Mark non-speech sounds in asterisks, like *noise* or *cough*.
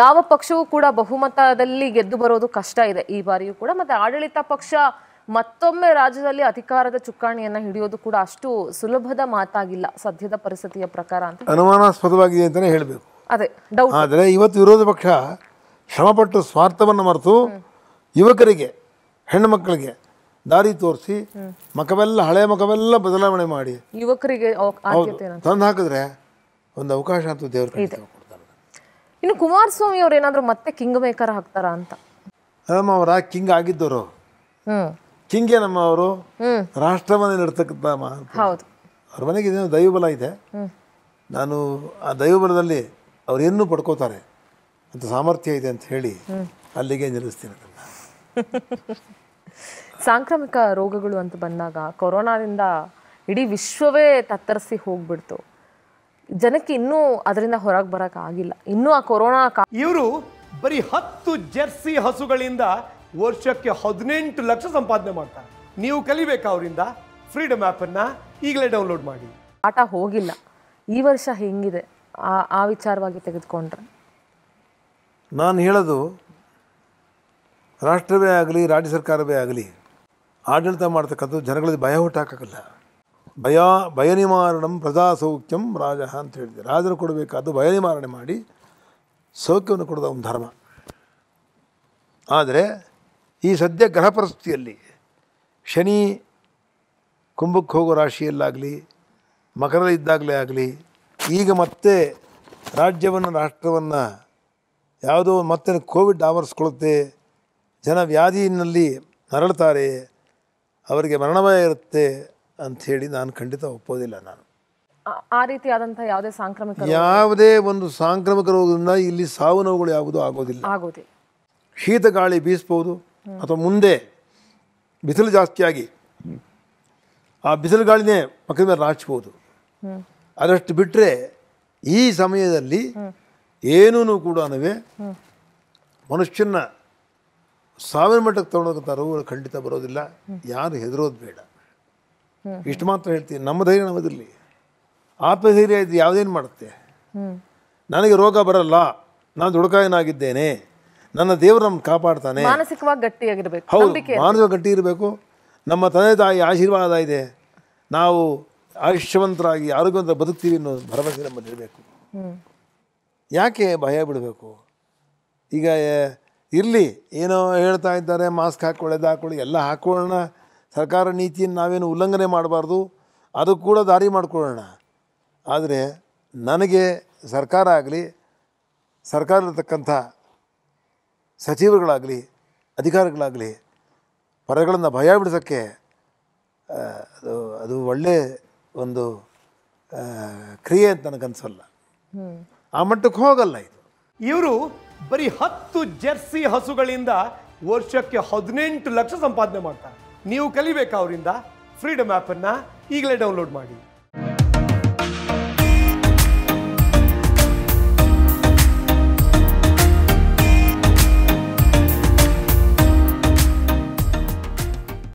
ಯಾವ ಪಕ್ಷವೂ ಕೂಡ ಬಹುಮತದಲ್ಲಿ ಗೆದ್ದು ಬರೋದು ಕಷ್ಟ ಇದೆ ಈ ಬಾರಿಯೂ ಕೂಡ ಮತ್ತೆ ಆಡಳಿತ ಪಕ್ಷ ಮತ್ತೊಮ್ಮೆ ರಾಜ್ಯದಲ್ಲಿ ಅಧಿಕಾರದ ಚುಕ್ಕಾಣಿಯನ್ನ ಹಿಡಿಯೋದು ಕೂಡ ಅಷ್ಟು ಸುಲಭದ ಮಾತಾಗಿಲ್ಲ ಸದ್ಯದ ಪರಿಸ್ಥಿತಿಯ ಪ್ರಕಾರ ಅಂತ ಅನುಮಾನಾಸ್ಪದವಾಗಿದೆ ಅಂತಾನೆ ಹೇಳಬೇಕು ಅದೇ ಡೌಟ್ ಆದರೆ ಇವತ್ತು ವಿರೋಧ ಪಕ್ಷ ಶ್ರಮಪಟ್ಟು ಸ್ವಾರ್ಥವನ್ನು ಮರೆತು ಯುವಕರಿಗೆ ಹೆಣ್ಣು ಮಕ್ಕಳಿಗೆ ದಾರಿ ತೋರಿಸಿ ಮಕವೆಲ್ಲ ಹಳೆ ಮಖವೆಲ್ಲ ಬದಲಾವಣೆ ಮಾಡಿ ಯುವಕರಿಗೆ ತಂದು ಹಾಕಿದ್ರೆ ಒಂದು ಅವಕಾಶ ಅಂತ ದೇವ್ರ ಇನ್ನು ಕುಮಾರಸ್ವಾಮಿ ಅವ್ರ ಏನಾದರೂ ಮತ್ತೆ ಕಿಂಗ್ ಮೇಕರ್ ಹಾಕ್ತಾರ ಅಂತ ಅವರ ಕಿಂಗ್ ಆಗಿದ್ದವರು ಕಿಂಗ್ ನಮ್ಮ ಅವರು ರಾಷ್ಟ್ರ ನಡ್ತಕ್ಕಂಥ ಹೌದು ಅವ್ರ ಮನೆಗೆ ಇದೇನು ದೈವಬಲ ಇದೆ ನಾನು ಆ ದೈವಬಲದಲ್ಲಿ ಅವ್ರೇನು ಪಡ್ಕೋತಾರೆ ಅಂತ ಸಾಮರ್ಥ್ಯ ಇದೆ ಅಂತ ಹೇಳಿ ಅಲ್ಲಿಗೆ ನಿಲ್ಲಿಸ್ತೀನಿ *laughs* ಸಾಂಕ್ರಾಮಿಕ ರೋಗಗಳು ಅಂತ ಬಂದಾಗ ಕೊರೋನಾದಿಂದ ಇಡೀ ವಿಶ್ವವೇ ತತ್ತರಿಸಿ ಹೋಗ್ಬಿಡ್ತು ಜನಕ್ಕೆ ಇನ್ನೂ ಅದರಿಂದ ಹೊರಗೆ ಬರಕ್ ಆಗಿಲ್ಲ ಇನ್ನೂ ಆ ಕೊರೋನಾ ಇವರು ಬರೀ ಹತ್ತು ಜರ್ಸಿ ಹಸುಗಳಿಂದ ವರ್ಷಕ್ಕೆ ಹದಿನೆಂಟು ಲಕ್ಷ ಸಂಪಾದನೆ ಮಾಡ್ತಾರೆ ನೀವು ಕಲಿಬೇಕಾ ಅವರಿಂದ ಫ್ರೀಡಮ್ ಅನ್ನ ಈಗಲೇ ಡೌನ್ಲೋಡ್ ಮಾಡಿ ಆಟ ಹೋಗಿಲ್ಲ ಈ ವರ್ಷ ಹೆಂಗಿದೆ ಆ ಆ ವಿಚಾರವಾಗಿ ತೆಗೆದುಕೊಂಡ್ರೆ ನಾನು ಹೇಳೋದು ರಾಷ್ಟ್ರವೇ ಆಗಲಿ ರಾಜ್ಯ ಸರ್ಕಾರವೇ ಆಗಲಿ ಆಡಳಿತ ಮಾಡ್ತಕ್ಕಂಥದ್ದು ಜನಗಳಿಗೆ ಭಯ ಹುಟ್ಟಾಕಲ್ಲ ಭಯ ಭಯ ನಿವಾರಣಂ ಪ್ರಜಾಸೌಖ್ಯಂ ರಾಜ ಅಂತ ಹೇಳಿದೆ ರಾಜರು ಕೊಡಬೇಕಾದ ಭಯ ನಿವಾರಣೆ ಮಾಡಿ ಸೌಖ್ಯವನ್ನು ಕೊಡೋದು ಒಂದು ಧರ್ಮ ಆದರೆ ಈ ಸದ್ಯ ಗ್ರಹ ಪರಿಸ್ಥಿತಿಯಲ್ಲಿ ಶನಿ ಕುಂಭಕ್ಕೆ ಹೋಗೋ ರಾಶಿಯಲ್ಲಾಗಲಿ ಮಕರದಲ್ಲಿದ್ದಾಗಲೇ ಆಗಲಿ ಈಗ ಮತ್ತೆ ರಾಜ್ಯವನ್ನು ರಾಷ್ಟ್ರವನ್ನು ಯಾವುದೋ ಮತ್ತೆ ಕೋವಿಡ್ ಆವರಿಸ್ಕೊಳ್ಳುತ್ತೆ ಜನ ವ್ಯಾಧಿಯಲ್ಲಿ ನರಳ್ತಾರೆ ಅವರಿಗೆ ಮರಣಭಯ ಇರುತ್ತೆ ಅಂತ ಹೇಳಿ ನಾನು ಖಂಡಿತ ಒಪ್ಪೋದಿಲ್ಲ ನಾನು ಆ ರೀತಿಯಾದಂಥ ಯಾವುದೇ ಸಾಂಕ್ರಾಮಿಕ ಯಾವುದೇ ಒಂದು ಸಾಂಕ್ರಾಮಿಕ ರೋಗದಿಂದ ಇಲ್ಲಿ ಸಾವು ನೋವುಗಳು ಯಾವುದೂ ಆಗೋದಿಲ್ಲ ಶೀತ ಗಾಳಿ ಬೀಸ್ಬೋದು ಅಥವಾ ಮುಂದೆ ಬಿಸಿಲು ಜಾಸ್ತಿಯಾಗಿ ಆ ಬಿಸಿಲು ಗಾಳಿನೇ ಮಕ್ಕಳ ಮೇಲೆ ರಾಚ್ಬೋದು ಅದಷ್ಟು ಬಿಟ್ಟರೆ ಈ ಸಮಯದಲ್ಲಿ ಏನೂ ಕೂಡ ಮನುಷ್ಯನ ಸಾವಿನ ಮಟ್ಟಕ್ಕೆ ತೊಗೊಂಡೋಗಂಥ ರೋಗಗಳು ಖಂಡಿತ ಬರೋದಿಲ್ಲ ಯಾರು ಹೆದರೋದು ಬೇಡ ಇಷ್ಟು ಮಾತ್ರ ಹೇಳ್ತೀನಿ ನಮ್ಮ ಧೈರ್ಯ ನಮ್ಮದಿರಲಿ ಆತ್ಮಧೈರ್ಯ ಇದು ಯಾವುದೇನು ಮಾಡುತ್ತೆ ನನಗೆ ರೋಗ ಬರಲ್ಲ ನಾನು ದುಡುಕಾಯನಾಗಿದ್ದೇನೆ ನನ್ನ ದೇವರು ನಮ್ಮ ಕಾಪಾಡ್ತಾನೆ ಮಾನಸಿಕವಾಗಿ ಗಟ್ಟಿಯಾಗಿರಬೇಕು ಹೌದು ಮಾನಸಿಕ ಗಟ್ಟಿ ಇರಬೇಕು ನಮ್ಮ ತಂದೆ ತಾಯಿ ಆಶೀರ್ವಾದ ಇದೆ ನಾವು ಆಯುಷ್ಯವಂತರಾಗಿ ಆರೋಗ್ಯವಂತ ಬದುಕ್ತೀವಿ ಅನ್ನೋ ಭರವಸೆ ನಮ್ಮಲ್ಲಿ ಇರಬೇಕು ಯಾಕೆ ಭಯ ಬಿಡಬೇಕು ಈಗ ಇರಲಿ ಏನೋ ಹೇಳ್ತಾ ಇದ್ದಾರೆ ಮಾಸ್ಕ್ ಹಾಕ್ಕೊಳ್ಳೋದು ಹಾಕೊಳ್ಳಿ ಎಲ್ಲ ಹಾಕ್ಕೊಳ್ಳೋಣ ಸರ್ಕಾರ ನೀತಿಯನ್ನು ನಾವೇನು ಉಲ್ಲಂಘನೆ ಮಾಡಬಾರ್ದು ಅದು ಕೂಡ ದಾರಿ ಮಾಡಿಕೊಳ್ಳೋಣ ಆದರೆ ನನಗೆ ಸರ್ಕಾರ ಆಗಲಿ ಸರ್ಕಾರದಲ್ಲಿರ್ತಕ್ಕಂಥ ಸಚಿವರುಗಳಾಗಲಿ ಅಧಿಕಾರಿಗಳಾಗಲಿ ಪರಗಳನ್ನು ಭಯ ಬಿಡಿಸೋಕ್ಕೆ ಅದು ಅದು ಒಳ್ಳೆ ಒಂದು ಕ್ರಿಯೆ ಅಂತ ನನಗನ್ಸಲ್ಲ ಆ ಮಟ್ಟಕ್ಕೆ ಹೋಗಲ್ಲ ಇದು ಇವರು ಬರೀ ಹತ್ತು ಜೆರ್ಸಿ ಹಸುಗಳಿಂದ ವರ್ಷಕ್ಕೆ ಹದಿನೆಂಟು ಲಕ್ಷ ಸಂಪಾದನೆ ಮಾಡ್ತಾರೆ ನೀವು ಕಲಿಬೇಕಾ ಅವರಿಂದ ಫ್ರೀಡಮ್ ಆ್ಯಪನ್ನು ಈಗಲೇ ಡೌನ್ಲೋಡ್ ಮಾಡಿ